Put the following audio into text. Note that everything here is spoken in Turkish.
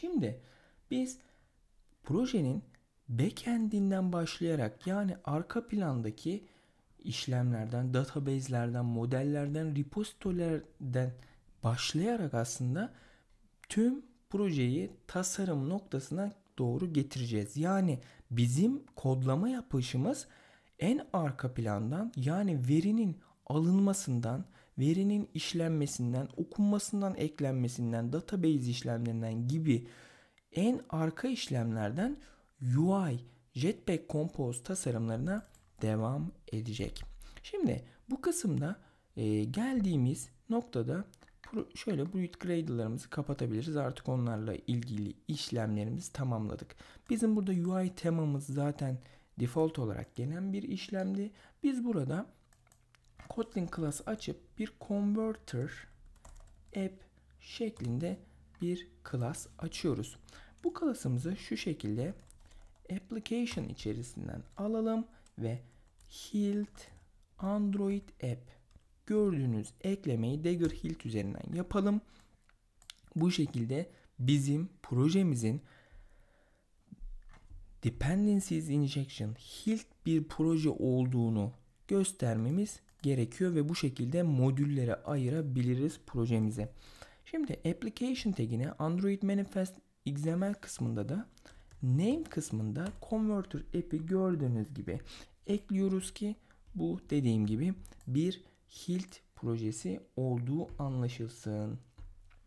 Şimdi biz projenin backendinden başlayarak yani arka plandaki işlemlerden, database'lerden, modellerden, repositolerden başlayarak aslında tüm projeyi tasarım noktasına doğru getireceğiz. Yani bizim kodlama yapışımız en arka plandan yani verinin alınmasından, verinin işlenmesinden, okunmasından, eklenmesinden, database işlemlerinden gibi en arka işlemlerden UI, Jetpack Compose tasarımlarına devam edecek. Şimdi bu kısımda e, geldiğimiz noktada şöyle Bruit Gradle'larımızı kapatabiliriz. Artık onlarla ilgili işlemlerimizi tamamladık. Bizim burada UI temamız zaten default olarak gelen bir işlemdi. Biz burada Kotlin class açıp bir converter app şeklinde bir class açıyoruz. Bu class'ımızı şu şekilde application içerisinden alalım ve hilt android app gördüğünüz eklemeyi Dagger hilt üzerinden yapalım. Bu şekilde bizim projemizin Dependencies Injection hilt bir proje olduğunu göstermemiz gerekiyor ve bu şekilde modüllere ayırabiliriz projemize. Şimdi application tagine Android Manifest XML kısmında da name kısmında converter app'i gördüğünüz gibi ekliyoruz ki bu dediğim gibi bir hilt projesi olduğu anlaşılsın.